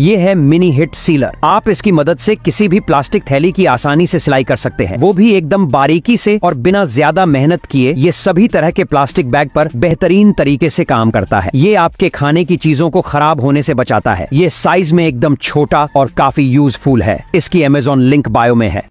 ये है mini hit sealer आप इसकी मदद से किसी भी प्लास्टिक थैली की आसानी से सिलाई कर सकते हैं वो भी एकदम बारीकी से और बिना ज्यादा मेहनत किए ये सभी तरह के प्लास्टिक बैग पर बेहतरीन तरीके से काम करता है ये आपके खाने की चीजों को खराब होने से बचाता है ये साइज में एकदम छोटा और काफी यूजफुल है इसकी अमेजोन लिंक बायो में है